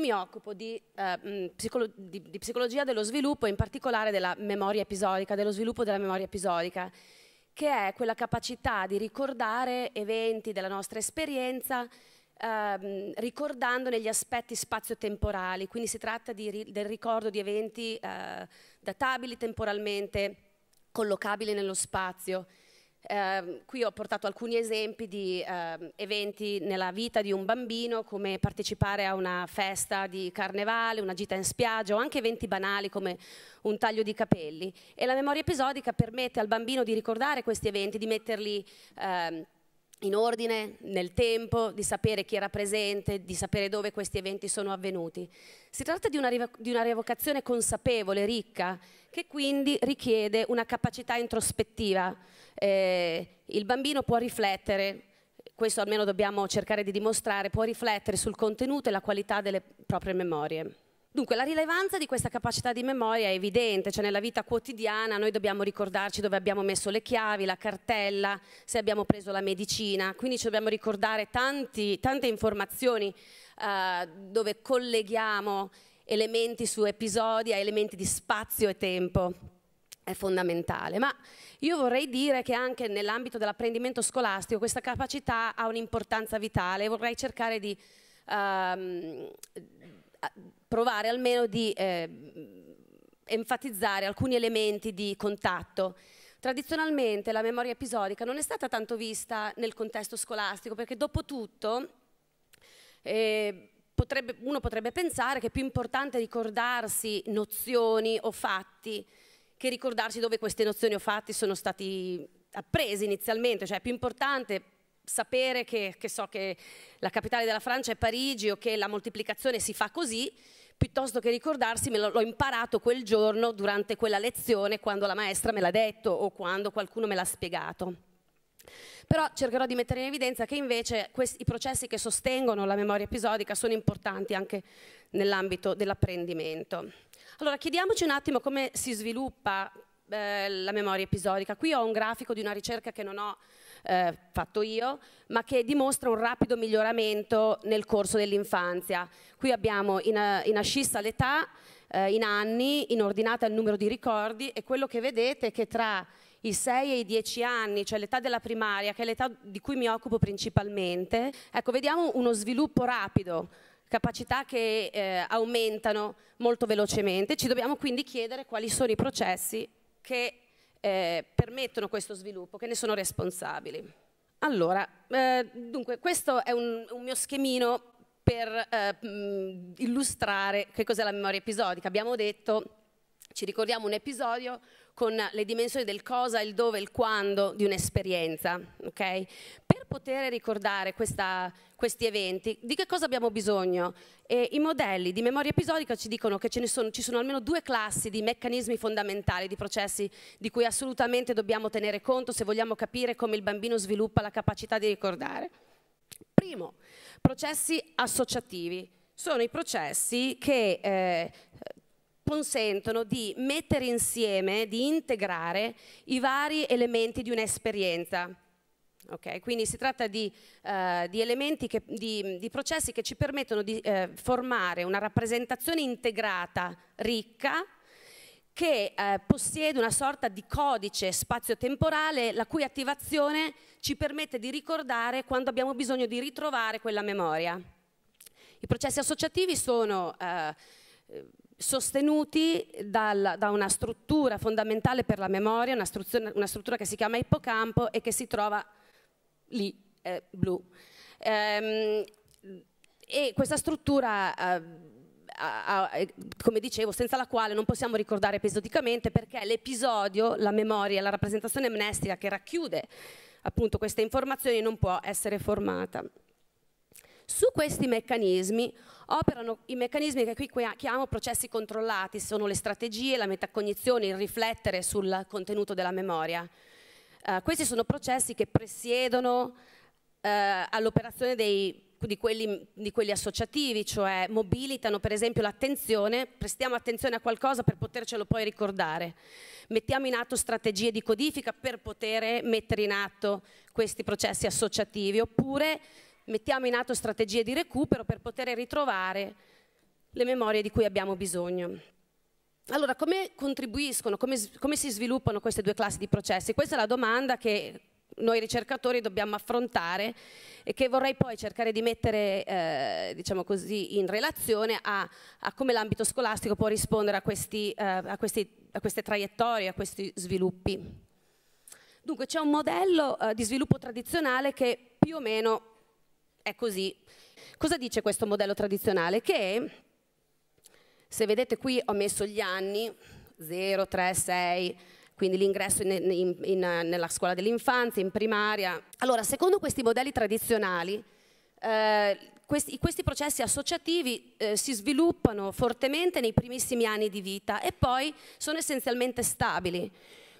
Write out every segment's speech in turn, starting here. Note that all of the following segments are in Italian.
mi occupo di, eh, mm, psicolo di, di, psicologia dello sviluppo, in particolare della memoria episodica, dello sviluppo della memoria episodica, che è quella capacità di ricordare eventi della nostra esperienza eh, ricordandone gli aspetti spazio-temporali, quindi si tratta di, del ricordo di eventi eh, databili temporalmente, collocabili nello spazio. Eh, qui ho portato alcuni esempi di eh, eventi nella vita di un bambino, come partecipare a una festa di carnevale, una gita in spiaggia o anche eventi banali come un taglio di capelli. E la memoria episodica permette al bambino di ricordare questi eventi, di metterli... Eh, in ordine, nel tempo, di sapere chi era presente, di sapere dove questi eventi sono avvenuti. Si tratta di una, di una revocazione consapevole, ricca, che quindi richiede una capacità introspettiva. Eh, il bambino può riflettere, questo almeno dobbiamo cercare di dimostrare, può riflettere sul contenuto e la qualità delle proprie memorie. Dunque la rilevanza di questa capacità di memoria è evidente, cioè nella vita quotidiana noi dobbiamo ricordarci dove abbiamo messo le chiavi, la cartella, se abbiamo preso la medicina, quindi ci dobbiamo ricordare tanti, tante informazioni eh, dove colleghiamo elementi su episodi a elementi di spazio e tempo è fondamentale, ma io vorrei dire che anche nell'ambito dell'apprendimento scolastico questa capacità ha un'importanza vitale, vorrei cercare di ehm, provare almeno di eh, enfatizzare alcuni elementi di contatto. Tradizionalmente la memoria episodica non è stata tanto vista nel contesto scolastico perché dopo tutto eh, potrebbe, uno potrebbe pensare che è più importante ricordarsi nozioni o fatti che ricordarsi dove queste nozioni o fatti sono stati appresi inizialmente, cioè è più importante sapere che, che, so che la capitale della Francia è Parigi o che la moltiplicazione si fa così, piuttosto che ricordarsi, me l'ho imparato quel giorno durante quella lezione quando la maestra me l'ha detto o quando qualcuno me l'ha spiegato. Però cercherò di mettere in evidenza che invece questi, i processi che sostengono la memoria episodica sono importanti anche nell'ambito dell'apprendimento. Allora chiediamoci un attimo come si sviluppa eh, la memoria episodica. Qui ho un grafico di una ricerca che non ho eh, fatto io, ma che dimostra un rapido miglioramento nel corso dell'infanzia. Qui abbiamo in, eh, in ascissa l'età, eh, in anni, in ordinata il numero di ricordi e quello che vedete è che tra i 6 e i 10 anni, cioè l'età della primaria, che è l'età di cui mi occupo principalmente, ecco, vediamo uno sviluppo rapido, capacità che eh, aumentano molto velocemente. Ci dobbiamo quindi chiedere quali sono i processi che eh, permettono questo sviluppo, che ne sono responsabili. Allora, eh, dunque, questo è un, un mio schemino per eh, mm, illustrare che cos'è la memoria episodica. Abbiamo detto, ci ricordiamo un episodio con le dimensioni del cosa, il dove, il quando di un'esperienza, okay? poter ricordare questa, questi eventi, di che cosa abbiamo bisogno? E I modelli di memoria episodica ci dicono che sono, ci sono almeno due classi di meccanismi fondamentali, di processi di cui assolutamente dobbiamo tenere conto se vogliamo capire come il bambino sviluppa la capacità di ricordare. Primo, processi associativi. Sono i processi che eh, consentono di mettere insieme, di integrare i vari elementi di un'esperienza. Okay? Quindi si tratta di, eh, di elementi, che, di, di, processi che ci permettono di eh, formare una rappresentazione integrata, ricca, che eh, possiede una sorta di codice spazio-temporale la cui attivazione ci permette di ricordare quando abbiamo bisogno di ritrovare quella memoria. I processi associativi sono eh, sostenuti dal, da una struttura fondamentale per la memoria, una struttura, una struttura che si chiama ippocampo e che si trova lì eh, blu. Ehm, e questa struttura, eh, a, a, eh, come dicevo, senza la quale non possiamo ricordare episodicamente perché l'episodio, la memoria, la rappresentazione amnestica che racchiude appunto queste informazioni non può essere formata. Su questi meccanismi operano i meccanismi che qui chiamo processi controllati, sono le strategie, la metacognizione, il riflettere sul contenuto della memoria. Eh, questi sono processi che presiedono uh, all'operazione di, di quelli, associativi, cioè mobilitano per esempio l'attenzione, prestiamo attenzione a qualcosa per potercelo poi ricordare, mettiamo in atto strategie di codifica per poter mettere in atto questi processi associativi, oppure mettiamo in atto strategie di recupero per poter ritrovare le memorie di cui abbiamo bisogno. Allora, come contribuiscono, come, come si sviluppano queste due classi di processi? Questa è la domanda che noi ricercatori dobbiamo affrontare e che vorrei poi cercare di mettere eh, diciamo così, in relazione a, a come l'ambito scolastico può rispondere a, questi, eh, a, questi, a, queste traiettorie, a questi sviluppi. Dunque c'è un modello eh, di sviluppo tradizionale che più o meno è così. Cosa dice questo modello tradizionale? Che se vedete qui ho messo gli anni 0, 3, 6, quindi l'ingresso in, in, in, nella scuola dell'infanzia, in primaria. Allora, secondo questi modelli tradizionali, eh, questi, questi, processi associativi eh, si sviluppano fortemente nei primissimi anni di vita e poi sono essenzialmente stabili.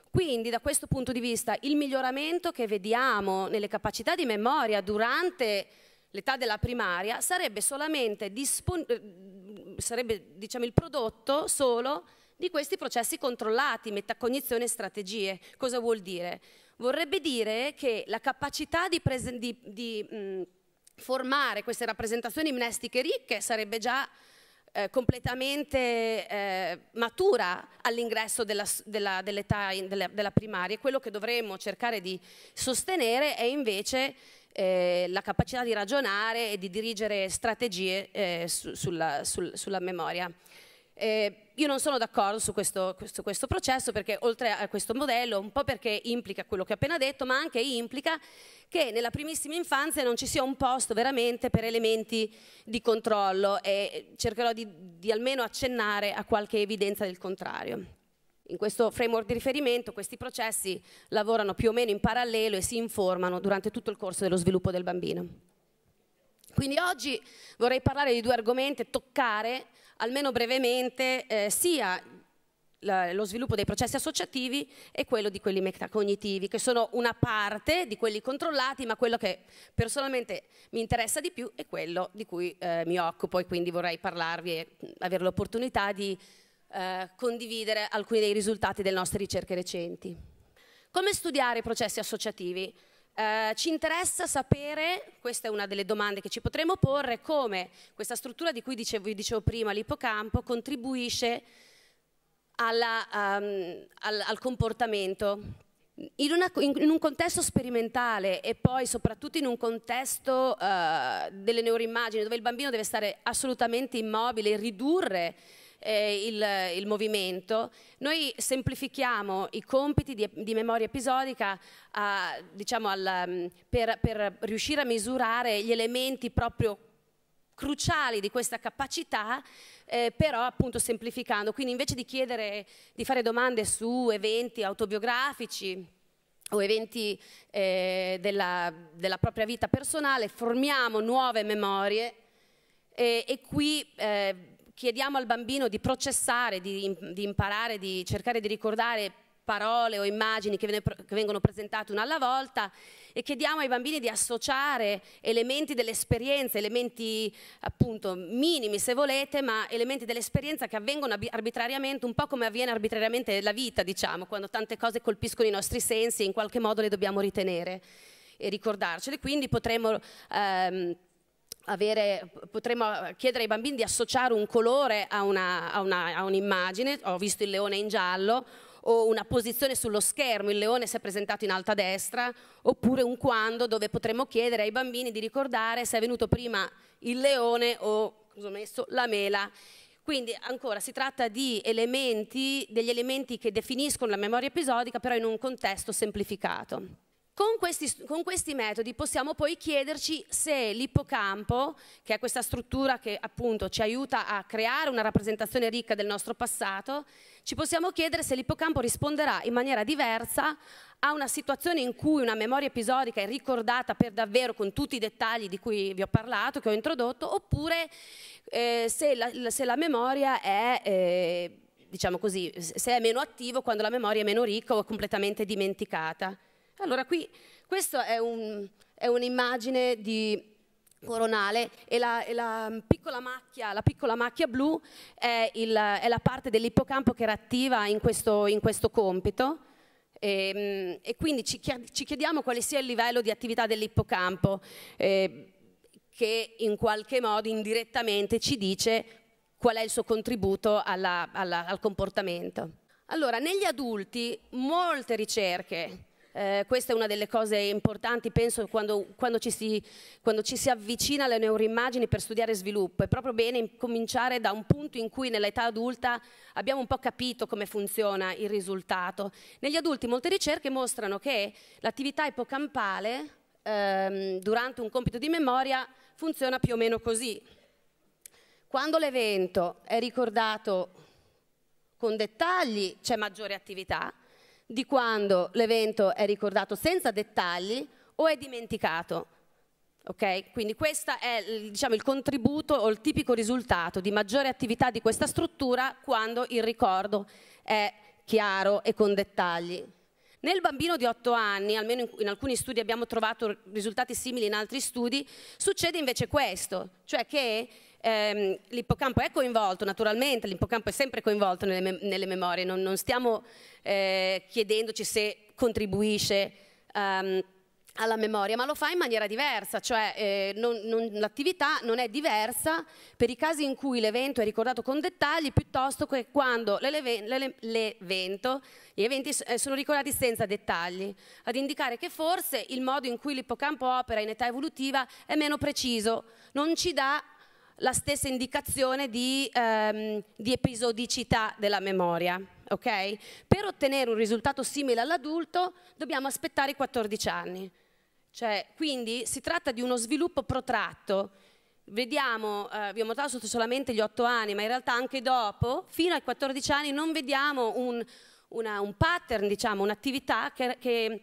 Quindi da questo punto di vista il miglioramento che vediamo nelle capacità di memoria durante l'età della primaria, sarebbe solamente eh, sarebbe, diciamo, il prodotto solo di questi processi controllati, metacognizione e strategie. Cosa vuol dire? Vorrebbe dire che la capacità di, di, di mh, mm, formare queste rappresentazioni imnestiche ricche sarebbe già eh, completamente eh, matura all'ingresso dell'età della, dell della, della primaria quello che dovremmo cercare di sostenere è invece eh, la capacità di ragionare e di dirigere strategie eh, su, sulla, sul, sulla, memoria. Eh, io non sono d'accordo su questo, questo, questo, processo perché oltre a questo modello, un po' perché implica quello che ho appena detto, ma anche implica che nella primissima infanzia non ci sia un posto veramente per elementi di controllo e cercherò di, di almeno accennare a qualche evidenza del contrario in questo framework di riferimento questi processi lavorano più o meno in parallelo e si informano durante tutto il corso dello sviluppo del bambino. Quindi oggi vorrei parlare di due argomenti e toccare almeno brevemente eh, sia lo sviluppo dei processi associativi e quello di quelli metacognitivi, che sono una parte di quelli controllati, ma quello che personalmente mi interessa di più è quello di cui eh, mi occupo e quindi vorrei parlarvi e avere l'opportunità di eh, condividere alcuni dei risultati delle nostre ricerche recenti. Come studiare i processi associativi? Eh, ci interessa sapere, questa è una delle domande che ci potremmo porre, come questa struttura di cui dicevo, vi dicevo prima, l'ippocampo, contribuisce alla, um, al, al comportamento in, una, in, un contesto sperimentale e poi soprattutto in un contesto uh, delle neuroimmagini dove il bambino deve stare assolutamente immobile, e ridurre eh, il, il, movimento, noi semplifichiamo i compiti di, di memoria episodica a, diciamo al, mm, per, per riuscire a misurare gli elementi proprio cruciali di questa capacità, eh, però appunto semplificando. Quindi invece di chiedere, di fare domande su eventi autobiografici o eventi eh, della, della, propria vita personale, formiamo nuove memorie eh, e qui eh, chiediamo al bambino di processare, di, di imparare, di cercare di ricordare parole o immagini che, vengono presentate una alla volta e chiediamo ai bambini di associare elementi dell'esperienza, elementi appunto minimi se volete, ma elementi dell'esperienza che avvengono arbitrariamente, un po' come avviene arbitrariamente la vita, diciamo, quando tante cose colpiscono i nostri sensi e in qualche modo le dobbiamo ritenere e ricordarcele, quindi potremmo... Ehm, avere, potremmo eh, chiedere ai bambini di associare un colore a, un'immagine, ho visto il leone in giallo, o una posizione sullo schermo, il leone si è presentato in alta destra, oppure un quando dove potremmo chiedere ai bambini di ricordare se è venuto prima il leone o messo, la mela. Quindi ancora si tratta di elementi, degli elementi che definiscono la memoria episodica però in un contesto semplificato. Con questi, con questi, metodi possiamo poi chiederci se l'ippocampo, che è questa struttura che appunto ci aiuta a creare una rappresentazione ricca del nostro passato, ci possiamo chiedere se l'ippocampo risponderà in maniera diversa a una situazione in cui una memoria episodica è ricordata per davvero con tutti i dettagli di cui vi ho parlato, che ho introdotto, oppure eh, se, la, se, la, memoria è... Eh, diciamo così, se è meno attivo quando la memoria è meno ricca o è completamente dimenticata. Allora qui questa è, un, è un'immagine di coronale e, la, e la, piccola macchia, la, piccola macchia, blu è, il, è la parte dell'ippocampo che era attiva in questo, in questo compito. E, ehm, e, quindi ci, chiediamo quale sia il livello di attività dell'ippocampo eh, che in qualche modo indirettamente ci dice qual è il suo contributo alla, alla, al comportamento. Allora, negli adulti molte ricerche eh, questa è una delle cose importanti, penso, quando, quando, ci si, quando, ci si, avvicina alle neuroimmagini per studiare sviluppo. È proprio bene cominciare da un punto in cui nell'età adulta abbiamo un po' capito come funziona il risultato. Negli adulti molte ricerche mostrano che l'attività ipocampale ehm, durante un compito di memoria funziona più o meno così. Quando l'evento è ricordato con dettagli c'è maggiore attività, di quando l'evento è ricordato senza dettagli o è dimenticato. Okay? Quindi questo è diciamo, il contributo o il tipico risultato di maggiore attività di questa struttura quando il ricordo è chiaro e con dettagli. Nel bambino di 8 anni, almeno in, alcuni studi abbiamo trovato risultati simili in altri studi, succede invece questo, cioè che Ehm, l'ippocampo è coinvolto, naturalmente, l'ippocampo è sempre coinvolto nelle, me nelle memorie, non, non stiamo eh, chiedendoci se contribuisce um, alla memoria, ma lo fa in maniera diversa, cioè eh, l'attività non è diversa per i casi in cui l'evento è ricordato con dettagli piuttosto che quando l'evento, gli eventi eh, sono ricordati senza dettagli, ad indicare che forse il modo in cui l'ippocampo opera in età evolutiva è meno preciso, non ci dà la stessa indicazione di, ehm, di episodicità della memoria. Okay? Per ottenere un risultato simile all'adulto dobbiamo aspettare i 14 anni. Cioè, quindi si tratta di uno sviluppo protratto. Vediamo, eh, vi ho mostrato solamente gli 8 anni, ma in realtà anche dopo, fino ai 14 anni, non vediamo un, una, un pattern, diciamo, un'attività che, che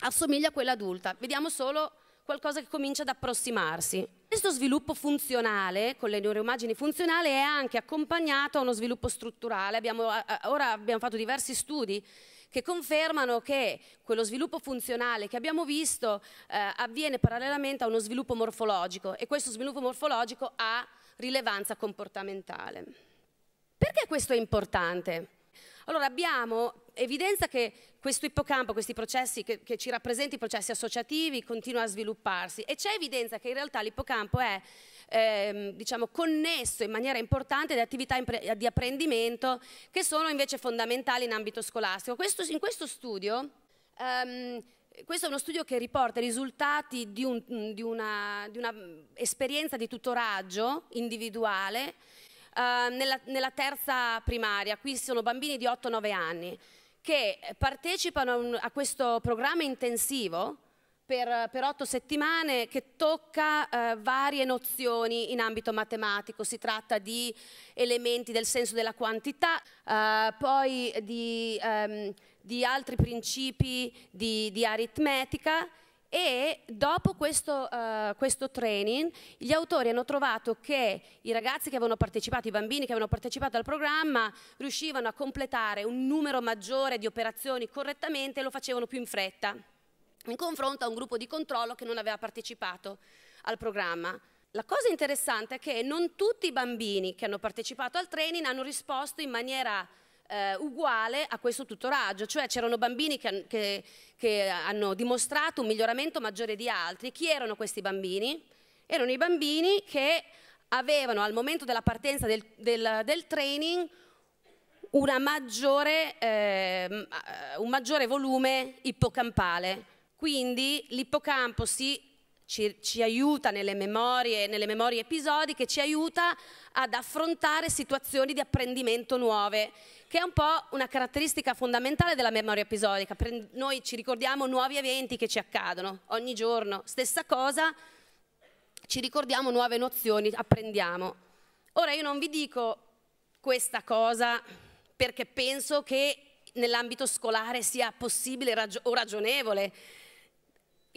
assomiglia a quella adulta. Vediamo solo qualcosa che comincia ad approssimarsi. Questo sviluppo funzionale, con le neuroimmagini funzionali, è anche accompagnato a uno sviluppo strutturale. Abbiamo, ora abbiamo fatto diversi studi che confermano che quello sviluppo funzionale che abbiamo visto eh, avviene parallelamente a uno sviluppo morfologico e questo sviluppo morfologico ha rilevanza comportamentale. Perché questo è importante? Allora abbiamo evidenza che questo ippocampo, questi processi che, che ci rappresentano, i processi associativi, continua a svilupparsi e c'è evidenza che in realtà l'ippocampo è ehm, diciamo, connesso in maniera importante ad attività di apprendimento che sono invece fondamentali in ambito scolastico. Questo, in questo studio... Ehm, questo è uno studio che riporta i risultati di, un, di, una, di una esperienza di tutoraggio individuale Ehm, nella, nella, terza primaria, qui sono bambini di 8-9 anni, che partecipano a, un, a questo programma intensivo per, per, otto settimane che tocca eh, varie nozioni in ambito matematico, si tratta di elementi del senso della quantità, eh, poi di, ehm, di, altri principi di, di aritmetica e dopo questo, uh, questo, training gli autori hanno trovato che i ragazzi che avevano partecipato, i bambini che avevano partecipato al programma riuscivano a completare un numero maggiore di operazioni correttamente e lo facevano più in fretta, in confronto a un gruppo di controllo che non aveva partecipato al programma. La cosa interessante è che non tutti i bambini che hanno partecipato al training hanno risposto in maniera eh, uguale a questo tutoraggio, cioè c'erano bambini che, che, che hanno dimostrato un miglioramento maggiore di altri. Chi erano questi bambini? Erano i bambini che avevano al momento della partenza del, del, del training maggiore, eh, un maggiore volume ippocampale. Quindi l'ippocampo si ci, ci aiuta nelle memorie, nelle memorie episodiche, ci aiuta ad affrontare situazioni di apprendimento nuove, che è un po' una caratteristica fondamentale della memoria episodica. Noi ci ricordiamo nuovi eventi che ci accadono ogni giorno, stessa cosa, ci ricordiamo nuove nozioni, apprendiamo. Ora io non vi dico questa cosa perché penso che nell'ambito scolare sia possibile o ragionevole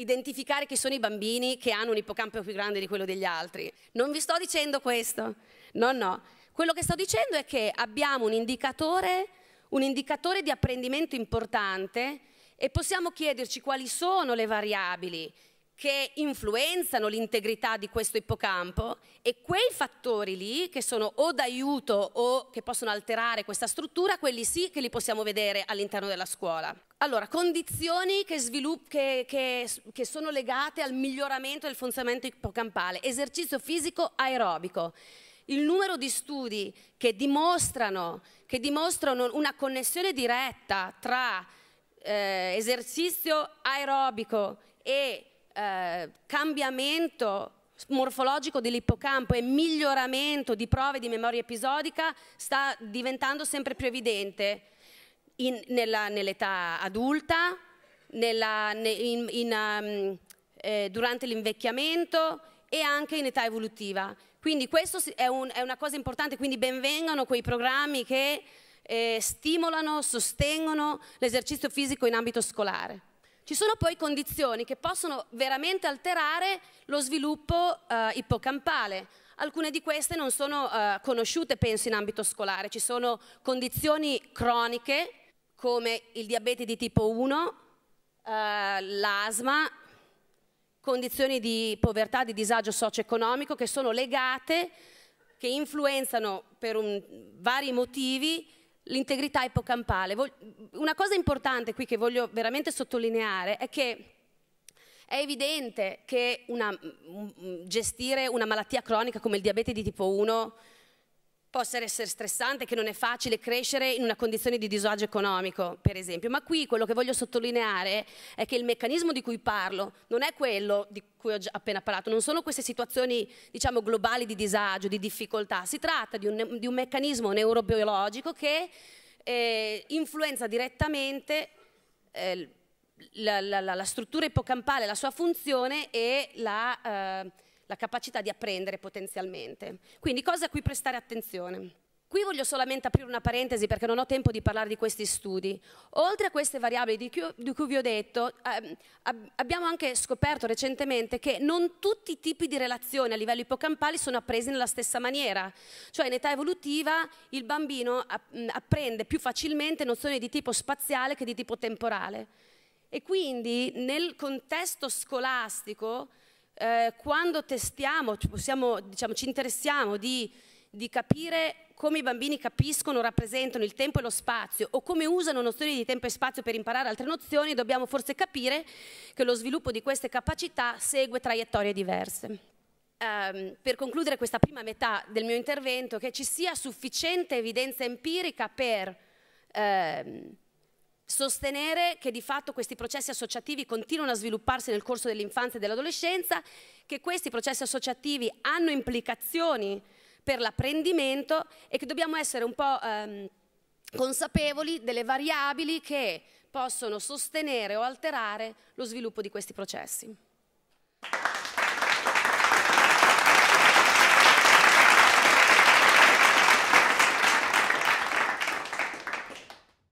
identificare chi sono i bambini che hanno un ippocampo più grande di quello degli altri. Non vi sto dicendo questo, no, no. Quello che sto dicendo è che abbiamo un indicatore, un indicatore di apprendimento importante e possiamo chiederci quali sono le variabili che influenzano l'integrità di questo ippocampo e quei fattori lì che sono o d'aiuto o che possono alterare questa struttura, quelli sì che li possiamo vedere all'interno della scuola. Allora, condizioni che, che, che, che, sono legate al miglioramento del funzionamento ippocampale, esercizio fisico aerobico. Il numero di studi che dimostrano, dimostrano una connessione diretta tra eh, esercizio aerobico e eh, cambiamento morfologico dell'ippocampo e miglioramento di prove di memoria episodica sta diventando sempre più evidente nell'età adulta, nella, in, in, um, eh, durante l'invecchiamento e anche in età evolutiva. Quindi questo è, un, è una cosa importante, quindi benvengano quei programmi che eh, stimolano, sostengono l'esercizio fisico in ambito scolare. Ci sono poi condizioni che possono veramente alterare lo sviluppo eh, ippocampale. Alcune di queste non sono eh, conosciute, penso, in ambito scolare. Ci sono condizioni croniche come il diabete di tipo 1, eh, l'asma, condizioni di povertà, di disagio socio-economico che sono legate, che influenzano per un, vari motivi l'integrità ipocampale. Una cosa importante qui che voglio veramente sottolineare è che è evidente che una, gestire una malattia cronica come il diabete di tipo 1 possa essere stressante, che non è facile crescere in una condizione di disagio economico, per esempio. Ma qui quello che voglio sottolineare è che il meccanismo di cui parlo non è quello di cui ho appena parlato, non sono queste situazioni diciamo, globali di disagio, di difficoltà, si tratta di un, di un meccanismo neurobiologico che eh, influenza direttamente eh, la, la, la, la, struttura ipocampale, la sua funzione e la... Eh, la capacità di apprendere potenzialmente. Quindi cosa a cui prestare attenzione? Qui voglio solamente aprire una parentesi perché non ho tempo di parlare di questi studi. Oltre a queste variabili di cui, di cui vi ho detto, eh, abbiamo anche scoperto recentemente che non tutti i tipi di relazioni a livello ipocampale sono appresi nella stessa maniera. Cioè in età evolutiva il bambino apprende più facilmente nozioni di tipo spaziale che di tipo temporale. E quindi nel contesto scolastico eh, quando testiamo, possiamo, diciamo, ci interessiamo di, di capire come i bambini capiscono, rappresentano il tempo e lo spazio o come usano nozioni di tempo e spazio per imparare altre nozioni, dobbiamo forse capire che lo sviluppo di queste capacità segue traiettorie diverse. Um, per concludere questa prima metà del mio intervento, che ci sia sufficiente evidenza empirica per um, sostenere che di fatto questi processi associativi continuano a svilupparsi nel corso dell'infanzia e dell'adolescenza, che questi processi associativi hanno implicazioni per l'apprendimento e che dobbiamo essere un po' ehm, consapevoli delle variabili che possono sostenere o alterare lo sviluppo di questi processi.